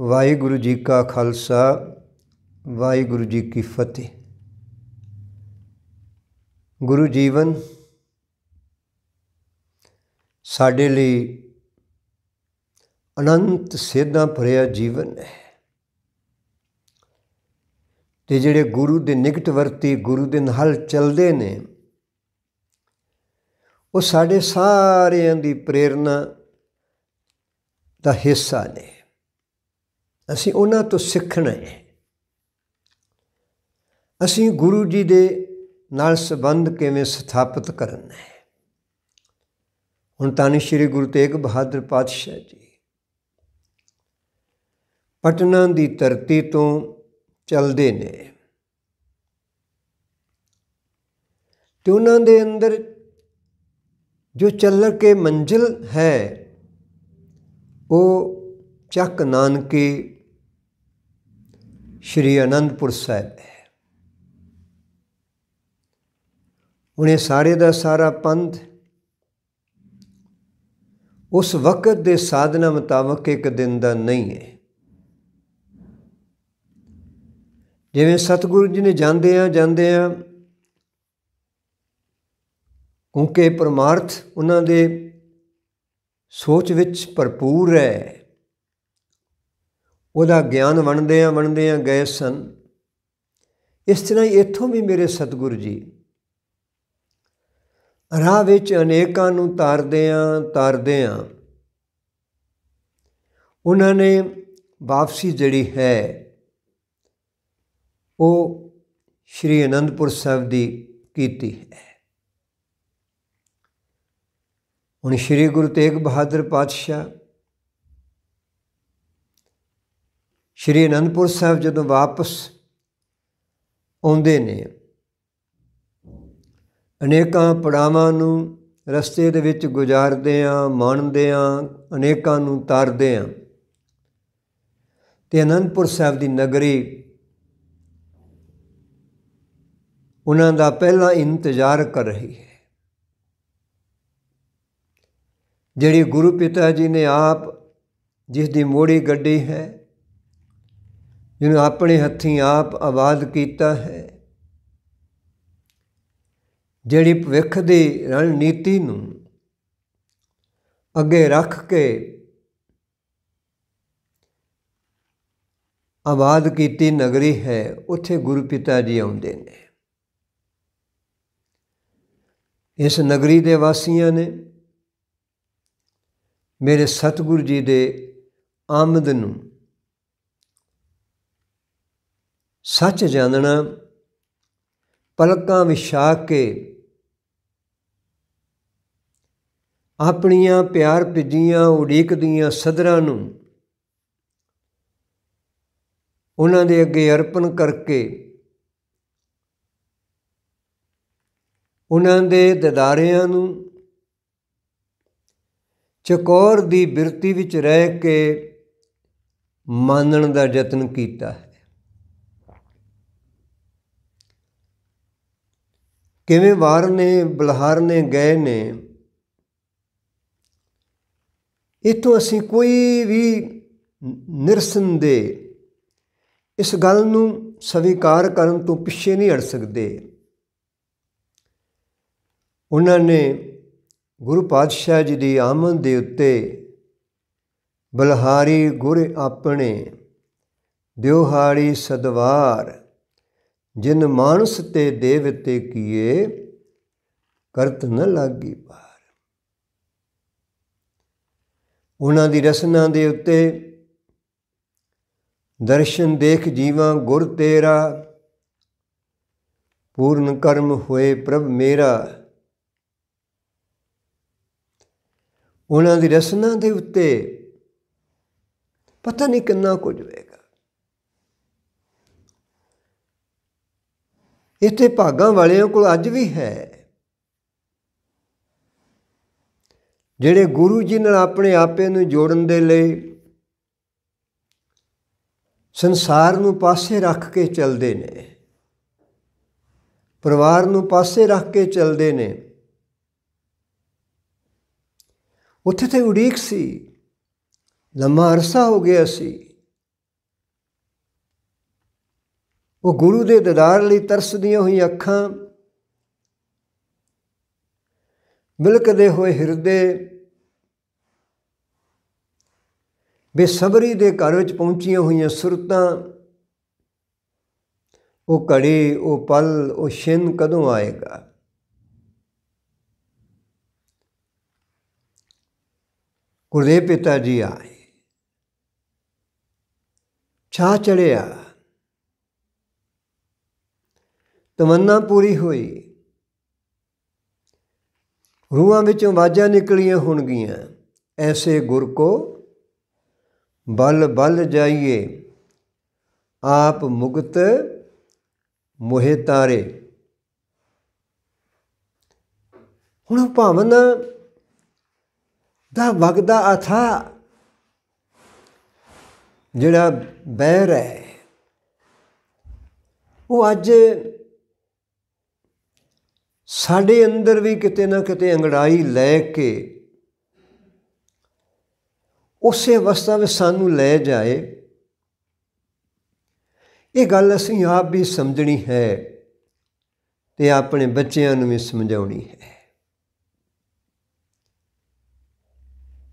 ਵਾਹਿਗੁਰੂ ਜੀ ਕਾ ਖਾਲਸਾ ਵਾਹਿਗੁਰੂ ਜੀ ਕੀ ਫਤਿਹ ਗੁਰੂ ਜੀਵਨ ਸਾਡੇ ਲਈ ਅਨੰਤ ਸੇਧਾਂ ਭਰਿਆ ਜੀਵਨ ਹੈ ਤੇ ਜਿਹੜੇ ਗੁਰੂ ਦੇ ਨਿਕਟ ਵਰਤੀ ਗੁਰੂ ਦੇ ਨਾਲ ਚੱਲਦੇ ਨੇ ਉਹ ਸਾਡੇ ਸਾਰਿਆਂ ਦੀ ਪ੍ਰੇਰਣਾ ਦਾ ਹਿੱਸਾ ਨੇ ਅਸੀਂ ਉਹਨਾਂ ਤੋਂ ਸਿੱਖਣਾ ਹੈ ਅਸੀਂ ਗੁਰੂ ਜੀ ਦੇ ਨਾਲ ਸੰਬੰਧ ਕਿਵੇਂ ਸਥਾਪਿਤ ਕਰਨਾ ਹੈ ਹੁਣ ਤਾਂ ਸ਼੍ਰੀ ਗੁਰੂ ਤੇਗ ਬਹਾਦਰ ਪਾਤਸ਼ਾਹ ਜੀ ਪਟਨਾ ਦੀ ਧਰਤੀ ਤੋਂ ਚੱਲਦੇ ਨੇ ਤੇ ਉਹਨਾਂ ਦੇ ਅੰਦਰ ਜੋ ਚੱਲ ਕੇ ਮੰਜ਼ਿਲ ਹੈ ਉਹ ਚੱਕ ਨਾਨਕੇ ਸ਼੍ਰੀ ਅਨੰਦਪੁਰ ਸਾਹਿਬ ਹੈ ਉਹਨੇ ਸਾਰੇ ਦਾ ਸਾਰਾ ਪੰਥ ਉਸ ਵਕਤ ਦੇ ਸਾਧਨਾ ਮੁਤਾਬਕ ਇੱਕ ਦਿਨ ਦਾ ਨਹੀਂ ਹੈ ਜਿਵੇਂ ਸਤਿਗੁਰੂ ਜੀ ਨੇ ਜਾਂਦੇ ਆ ਜਾਂਦੇ ਆ ਕਿਉਂਕਿ ਪਰਮਾਰਥ ਉਹਨਾਂ ਦੇ ਸੋਚ ਵਿੱਚ ਭਰਪੂਰ ਹੈ ਉਹਦਾ ਗਿਆਨ ਵੰਡਦੇ ਆ ਵੰਡਦੇ ਆ ਗਏ ਸਨ ਇਸ ਤਰ੍ਹਾਂ ਇੱਥੋਂ ਵੀ ਮੇਰੇ ਸਤਿਗੁਰੂ ਜੀ ਰਾਹ ਵਿੱਚ ਅਨੇਕਾਂ ਨੂੰ ਤਾਰਦੇ ਆ ਤਾਰਦੇ ਆ ਉਹਨਾਂ ਨੇ ਵਾਪਸੀ ਜਿਹੜੀ ਹੈ ਉਹ ਸ਼੍ਰੀ ਅਨੰਦਪੁਰ ਸਾਹਿਬ ਦੀ ਕੀਤੀ ਹੈ ਹੁਣ ਸ਼੍ਰੀ ਗੁਰੂ ਤੇਗ ਬਹਾਦਰ ਪਾਤਸ਼ਾਹ ਸ਼੍ਰੀ ਅਨੰਦਪੁਰ ਸਾਹਿਬ ਜਦੋਂ ਵਾਪਸ ਆਉਂਦੇ ਨੇ ਅਨੇਕਾਂ ਪੜਾਵਾਂ ਨੂੰ ਰਸਤੇ ਦੇ ਵਿੱਚ ਗੁਜ਼ਾਰਦੇ ਆ ਮੰਨਦੇ ਆ ਅਨੇਕਾਂ ਨੂੰ ਤਰਦੇ ਆ ਤੇ ਅਨੰਦਪੁਰ ਸਾਹਿਬ ਦੀ ਨਗਰੀ ਉਹਨਾਂ ਦਾ ਪਹਿਲਾ ਇੰਤਜ਼ਾਰ ਕਰ ਰਹੀ ਹੈ ਜਿਹੜੀ ਗੁਰੂ ਪਿਤਾ ਜੀ ਨੇ ਆਪ ਜਿਸ ਦੀ ਮੋੜੀ ਗੱਡੀ ਹੈ ਜਿਹਨੂੰ ਆਪਣੇ ਹੱਥੀਂ ਆਪ ਆਵਾਦ ਕੀਤਾ ਹੈ ਜਿਹੜੀ ਭਵਿੱਖ ਦੀ ਰਣਨੀਤੀ ਨੂੰ ਅੱਗੇ ਰੱਖ ਕੇ ਆਵਾਦ ਕੀਤੀ ਨਗਰੀ ਹੈ ਉੱਥੇ ਗੁਰੂ ਪਿਤਾ ਜੀ ਆਉਂਦੇ ਨੇ ਇਸ ਨਗਰੀ ਦੇ ਵਾਸੀਆਂ ਨੇ ਮੇਰੇ ਸਤਿਗੁਰੂ ਜੀ ਦੇ ਆਮਦ ਨੂੰ ਸੱਚ ਜਾਣਨਾ ਪਲਕਾਂ ਵਿਛਾ ਕੇ ਆਪਣੀਆਂ ਪਿਆਰ ਭਿੱਜੀਆਂ ਉਡੀਕਦੀਆਂ ਸਦਰਾਂ ਨੂੰ ਉਹਨਾਂ ਦੇ ਅੱਗੇ ਅਰਪਣ ਕਰਕੇ ਉਹਨਾਂ ਦੇ ਦਦਾਰਿਆਂ ਨੂੰ ਚਕੌਰ ਦੀ ਬਿਰਤੀ ਵਿੱਚ ਰਹਿ ਕੇ ਮਾਨਣ ਦਾ ਯਤਨ ਕੀਤਾ ਹੈ ਕਿਵੇਂ ਵਾਰ ਨੇ ਬਲਹਾਰ ਨੇ ਗਏ ਨੇ ਇਤੋਂ ਅਸੀਂ ਕੋਈ ਵੀ ਨਿਰਸੰਦੇ ਇਸ ਗੱਲ ਨੂੰ ਸਵੀਕਾਰ ਕਰਨ ਤੋਂ ਪਿੱਛੇ ਨਹੀਂ ਹਟ ਸਕਦੇ ਉਹਨਾਂ ਨੇ ਗੁਰੂ ਪਾਤਸ਼ਾਹ ਜੀ ਦੀ ਆਮਦ ਦੇ ਉੱਤੇ ਬਲਹਾਰੀ ਗੁਰ ਆਪਣੇ ਦਿਉਹਾਰੀ ਸਦਵਾਰ ਜਿਨ ਮਾਨਸ ਤੇ ਦੇਵ ਤੇ ਕੀਏ ਕਰਤ ਨ ਲਾਗੀ ਪਾਰ ਉਹਨਾਂ ਦੀ ਰਸਨਾ ਦੇ ਉੱਤੇ ਦਰਸ਼ਨ ਦੇਖ ਜੀਵਾਂ ਗੁਰ ਤੇਰਾ ਪੂਰਨ ਕਰਮ ਹੋਏ ਪ੍ਰਭ ਮੇਰਾ ਉਹਨਾਂ ਦੀ ਰਸਨਾ ਦੇ ਉੱਤੇ ਪਤਾ ਨਹੀਂ ਕਿੰਨਾ ਕੁਝ ਹੋਏਗਾ ਇੱਥੇ ਭਾਗਾਂ ਵਾਲਿਆਂ ਕੋਲ ਅੱਜ ਵੀ ਹੈ ਜਿਹੜੇ ਗੁਰੂ ਜੀ ਨਾਲ ਆਪਣੇ ਆਪੇ ਨੂੰ ਜੋੜਨ ਦੇ ਲਈ ਸੰਸਾਰ ਨੂੰ ਪਾਸੇ ਰੱਖ ਕੇ ਚੱਲਦੇ ਨੇ ਪਰਿਵਾਰ ਨੂੰ ਪਾਸੇ ਰੱਖ ਕੇ ਚੱਲਦੇ ਨੇ ਉੱਥੇ ਤੇ ਉਡੀਕ ਸੀ ਲੰਮਾ ਅਰਸਾ ਹੋ ਗਿਆ ਸੀ ਉਹ ਗੁਰੂ ਦੇ ਦੀਦਾਰ ਲਈ ਤਰਸਦੀਆਂ ਹੋਈਆਂ ਅੱਖਾਂ ਬਿਲਕਦੇ ਹੋਏ ਹਿਰਦੇ ਬੇਸਬਰੀ ਦੇ ਘਰ ਵਿੱਚ ਪਹੁੰਚੀਆਂ ਹੋਈਆਂ ਸੁਰਤਾਂ ਉਹ ਘੜੀ ਉਹ ਪਲ ਉਹ ਛਿੰਨ ਕਦੋਂ ਆਏਗਾ ਗੁਰਦੇਵ ਪਿਤਾ ਜੀ ਆਏ ਛਾ ਚੜਿਆ ਤਮੰਨਾ ਪੂਰੀ ਹੋਈ ਰੂਹਾਂ ਵਿੱਚੋਂ ਆਵਾਜ਼ਾਂ ਨਿਕਲੀਆਂ ਹੋਣਗੀਆਂ ਐਸੇ ਗੁਰ ਕੋ ਬਲ ਬਲ ਜਾਈਏ ਆਪ ਮੁਕਤ ਮੋਹਿ ਤਾਰੇ ਹੁਣ ਭਾਵਨ ਦਾ ਵਗਦਾ ਅਥਾ ਜਿਹੜਾ ਬਹਿ ਰਿਹਾ ਉਹ ਅੱਜ ਸਾਡੇ ਅੰਦਰ ਵੀ ਕਿਤੇ ਨਾ ਕਿਤੇ ਅੰਗੜਾਈ ਲੈ ਕੇ ਉਸੇ ਅਵਸਥਾ ਵਿੱਚ ਸਾਨੂੰ ਲੈ ਜਾਏ ਇਹ ਗੱਲ ਅਸੀਂ ਆਪ ਵੀ ਸਮਝਣੀ ਹੈ ਤੇ ਆਪਣੇ ਬੱਚਿਆਂ ਨੂੰ ਵੀ ਸਮਝਾਉਣੀ ਹੈ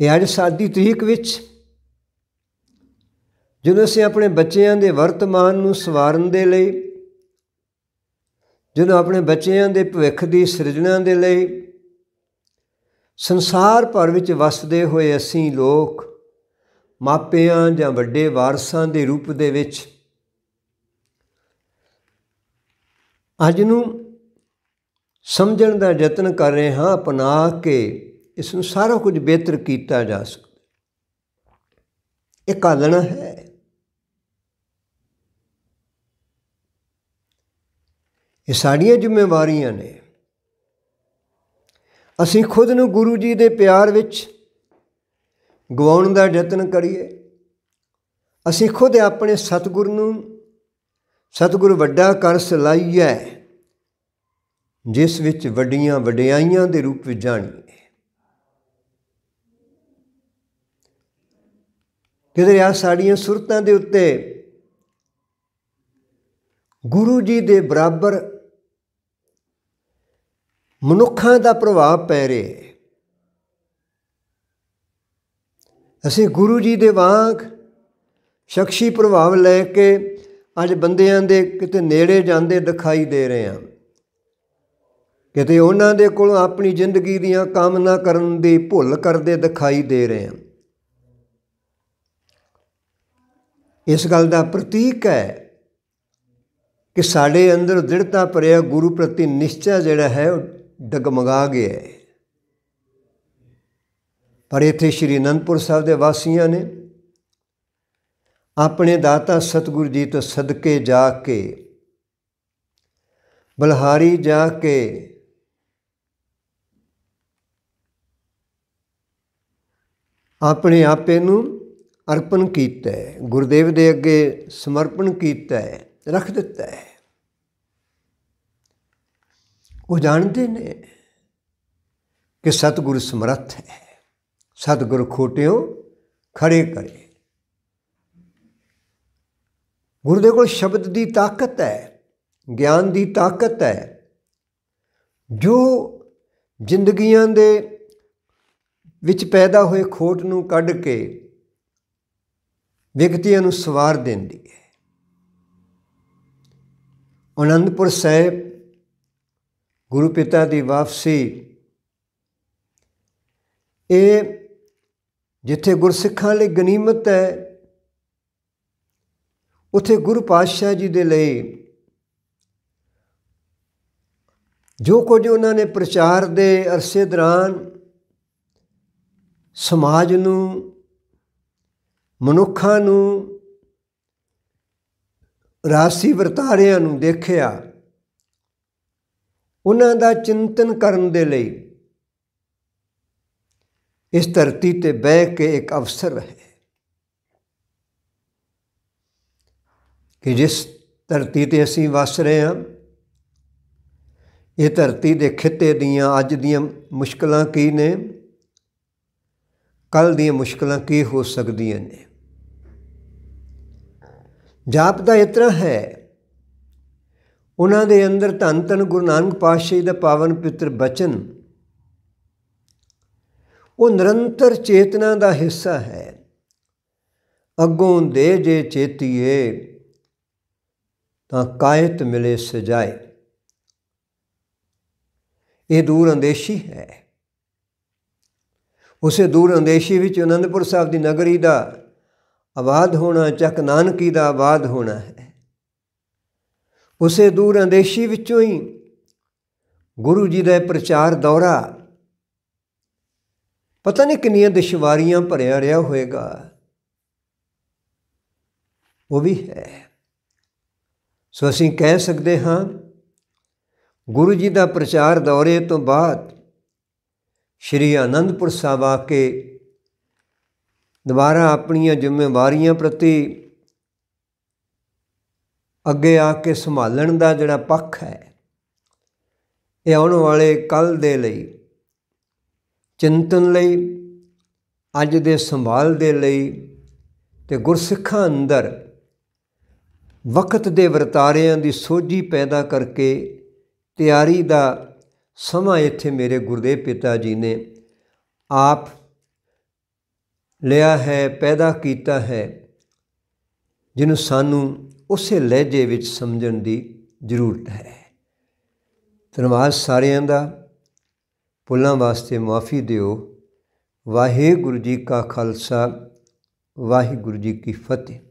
ਇਹ ਅੱਜ ਸਾਦੀ ਤਰੀਕ ਵਿੱਚ ਜਦੋਂ ਅਸੀਂ ਆਪਣੇ ਬੱਚਿਆਂ ਦੇ ਵਰਤਮਾਨ ਨੂੰ ਸਵਾਰਨ ਦੇ ਲਈ ਜਦੋਂ ਆਪਣੇ ਬੱਚਿਆਂ ਦੇ ਭਵਿੱਖ ਦੀ ਸਿਰਜਣਾ ਦੇ ਲਈ ਸੰਸਾਰ ਭਰ ਵਿੱਚ ਵਸਦੇ ਹੋਏ ਅਸੀਂ ਲੋਕ ਮਾਪਿਆਂ ਜਾਂ ਵੱਡੇ ਵਾਰਸਾਂ ਦੇ ਰੂਪ ਦੇ ਵਿੱਚ ਅੱਜ ਨੂੰ ਸਮਝਣ ਦਾ ਯਤਨ ਕਰ ਰਹੇ ਹਾਂ ਅਪਣਾ ਕੇ ਇਸ ਨੂੰ ਸਾਰਾ ਕੁਝ ਬਿਹਤਰ ਕੀਤਾ ਜਾ ਸਕਦਾ ਇਹ ਕਾਲਣਾ ਹੈ ਇਹ ਸਾਡੀਆਂ ਜ਼ਿੰਮੇਵਾਰੀਆਂ ਨੇ ਅਸੀਂ ਖੁਦ ਨੂੰ ਗੁਰੂ ਜੀ ਦੇ ਪਿਆਰ ਵਿੱਚ ਗਵਾਉਣ ਦਾ ਯਤਨ ਕਰੀਏ ਅਸੀਂ ਖੁਦ ਆਪਣੇ ਸਤਿਗੁਰ ਨੂੰ ਸਤਿਗੁਰ ਵੱਡਾ ਕਰ ਸਲਾਈਐ ਜਿਸ ਵਿੱਚ ਵੱਡੀਆਂ ਵਡਿਆਈਆਂ ਦੇ ਰੂਪ ਵਿੱਚ ਜਾਣੀਏ ਕਿਦਰ ਆ ਸਾਡੀਆਂ ਸੁਰਤਾਂ ਦੇ ਉੱਤੇ ਗੁਰੂ ਜੀ ਦੇ ਬਰਾਬਰ ਮਨੁੱਖਾਂ ਦਾ ਪ੍ਰਭਾਵ ਪੈ ਰਿਹਾ ਹੈ ਅਸੀਂ ਗੁਰੂ ਜੀ ਦੇ ਵਾਂਗ ਸ਼ਖਸੀ ਪ੍ਰਭਾਵ ਲੈ ਕੇ ਅੱਜ ਬੰਦਿਆਂ ਦੇ ਕਿਤੇ ਨੇੜੇ ਜਾਂਦੇ ਦਿਖਾਈ ਦੇ ਰਹੇ ਹਾਂ ਕਿਤੇ ਉਹਨਾਂ ਦੇ ਕੋਲ ਆਪਣੀ ਜ਼ਿੰਦਗੀ ਦੀਆਂ ਕਾਮਨਾ ਕਰਨ ਦੀ ਭੁੱਲ ਕਰਦੇ ਦਿਖਾਈ ਦੇ ਰਹੇ ਹਾਂ ਇਸ ਗੱਲ ਦਾ ਪ੍ਰਤੀਕ ਹੈ ਕਿ ਸਾਡੇ ਅੰਦਰ ਦ੍ਰਿੜਤਾ ਭਰਿਆ ਗੁਰੂ ਪ੍ਰਤੀ ਨਿਸ਼ਚੈ ਜਿਹੜਾ ਹੈ ਉਹ ਡਗਮਗਾ ਗਿਆ ਹੈ ਪਰ ਇੱਥੇ ਸ਼੍ਰੀ ਅਨੰਦਪੁਰ ਸਾਹਿਬ ਦੇ ਵਾਸੀਆਂ ਨੇ ਆਪਣੇ ਦਾਤਾ ਸਤਗੁਰੂ ਜੀ ਤੋਂ ਸਦਕੇ ਜਾ ਕੇ ਬਲਹਾਰੀ ਜਾ ਕੇ ਆਪਣੇ ਆਪੇ ਨੂੰ ਅਰਪਣ ਕੀਤਾ ਹੈ ਗੁਰਦੇਵ ਦੇ ਅੱਗੇ ਸਮਰਪਣ ਕੀਤਾ ਹੈ ਰੱਖ ਦਿੱਤਾ ਹੈ ਉਹ ਜਾਣਦੇ ਨੇ ਕਿ ਸਤਿਗੁਰ ਸਮਰੱਥ ਹੈ ਸਤਗੁਰ ਖੋਟਿਓ ਖੜੇ ਕਰੇ ਗੁਰੂ ਦੇ ਕੋਲ ਸ਼ਬਦ ਦੀ ਤਾਕਤ ਹੈ ਗਿਆਨ ਦੀ ਤਾਕਤ ਹੈ ਜੋ ਜ਼ਿੰਦਗੀਆਂ ਦੇ ਵਿੱਚ ਪੈਦਾ ਹੋਏ ਖੋਟ ਨੂੰ ਕੱਢ ਕੇ ਵਿਅਕਤੀਆਂ ਨੂੰ ਸਵਾਰ ਦਿੰਦੀ ਹੈ ਅਨੰਦਪੁਰ ਸਾਹਿਬ ਗੁਰੂ ਪਿਤਾ ਦੀ ਵਾਪਸੀ ਇਹ ਜਿੱਥੇ ਗੁਰਸਿੱਖਾਂ ਲਈ ਗਨੀਮਤ ਹੈ ਉਥੇ ਗੁਰੂ ਪਾਤਸ਼ਾਹ ਜੀ ਦੇ ਲਈ ਜੋ ਕੁਝ ਉਹਨਾਂ ਨੇ ਪ੍ਰਚਾਰ ਦੇ ਅਰਸੇ ਦੌਰਾਨ ਸਮਾਜ ਨੂੰ ਮਨੁੱਖਾਂ ਨੂੰ ਰਾਸੀ ਵਰਤਾਰਿਆਂ ਨੂੰ ਦੇਖਿਆ ਉਹਨਾਂ ਦਾ ਚਿੰਤਨ ਕਰਨ ਦੇ ਲਈ ਇਸ ਧਰਤੀ ਤੇ ਬਹਿ ਕੇ ਇੱਕ ਅਵਸਰ ਹੈ ਕਿ ਜਿਸ ਧਰਤੀ ਤੇ ਅਸੀਂ ਵਸ ਰਹੇ ਹਾਂ ਇਹ ਧਰਤੀ ਦੇ ਖਿੱਤੇ ਦੀਆਂ ਅੱਜ ਦੀਆਂ ਮੁਸ਼ਕਲਾਂ ਕੀ ਨੇ ਕੱਲ ਦੀਆਂ ਮੁਸ਼ਕਲਾਂ ਕੀ ਹੋ ਸਕਦੀਆਂ ਨੇ ਜਾਪ ਦਾ ਇਤਰਾ ਹੈ ਉਹਨਾਂ ਦੇ ਅੰਦਰ ਧੰਨ ਧੰਨ ਗੁਰੂ ਨਾਨਕ ਪਾਤਸ਼ਾਹ ਦਾ ਪਾਵਨ ਪਿੱਤਰ ਬਚਨ ਉਹ ਨਿਰੰਤਰ ਚੇਤਨਾ ਦਾ ਹਿੱਸਾ ਹੈ ਅਗੋਂ ਦੇ ਜੇ ਚੇਤੀਏ ਤਾਂ ਕਾਇਤ ਮਿਲੇ ਸਜਾਏ ਇਹ ਦੂਰ ਅੰਦੇਸ਼ੀ ਹੈ ਉਸੇ ਦੂਰ ਅੰਦੇਸ਼ੀ ਵਿੱਚ ਅਨੰਦਪੁਰ ਸਾਹਿਬ ਦੀ ਨਗਰੀ ਦਾ ਆਬਾਦ ਹੋਣਾ ਚੱਕ ਨਾਨਕੀ ਦਾ ਆਬਾਦ ਹੋਣਾ ਹੈ ਉਸੇ ਦੂਰ ਅੰਦੇਸ਼ੀ ਵਿੱਚੋਂ ਹੀ ਗੁਰੂ ਜੀ ਦਾ ਪ੍ਰਚਾਰ ਦੌਰਾ ਪਤਾ ਨਹੀਂ ਕਿੰਨੀਆਂ ਦਿਸ਼ਵਾਰੀਆਂ ਭਰਿਆ ਰਿਹਾ ਹੋਵੇਗਾ ਉਹ ਵੀ ਹੈ ਸੋ ਅਸੀਂ ਕਹਿ ਸਕਦੇ ਹਾਂ ਗੁਰੂ ਜੀ ਦਾ ਪ੍ਰਚਾਰ ਦੌਰੇ ਤੋਂ ਬਾਅਦ ਸ਼੍ਰੀ ਆਨੰਦਪੁਰ ਸਾਹਿਬ ਆ ਕੇ ਦੁਬਾਰਾ ਆਪਣੀਆਂ ਜ਼ਿੰਮੇਵਾਰੀਆਂ ਪ੍ਰਤੀ ਅੱਗੇ ਆ ਕੇ ਸੰਭਾਲਣ ਦਾ ਜਿਹੜਾ ਪੱਖ ਹੈ ਇਹ ਆਉਣ ਵਾਲੇ ਕੱਲ ਦੇ ਲਈ ਚਿੰਤਨ ਲਈ ਅੱਜ ਦੇ ਸੰਭਾਲ ਦੇ ਲਈ ਤੇ ਗੁਰਸਿੱਖਾਂ ਅੰਦਰ ਵਕਤ ਦੇ ਵਰਤਾਰਿਆਂ ਦੀ ਸੋਝੀ ਪੈਦਾ ਕਰਕੇ ਤਿਆਰੀ ਦਾ ਸਮਾਂ ਇੱਥੇ ਮੇਰੇ ਗੁਰਦੇਵ ਪਿਤਾ ਜੀ ਨੇ ਆਪ ਲਿਆ ਹੈ ਪੈਦਾ ਕੀਤਾ ਹੈ ਜਿਹਨੂੰ ਸਾਨੂੰ ਉਸੇ ਲਹਿਜੇ ਵਿੱਚ ਸਮਝਣ ਦੀ ਜ਼ਰੂਰਤ ਹੈ ਧੰਨਵਾਦ ਸਾਰਿਆਂ ਦਾ ਪੁੱਲਾਂ ਵਾਸਤੇ ਮਾਫੀ ਦਿਓ ਵਾਹਿਗੁਰੂ ਜੀ ਕਾ ਖਾਲਸਾ ਵਾਹਿਗੁਰੂ ਜੀ ਕੀ ਫਤਿਹ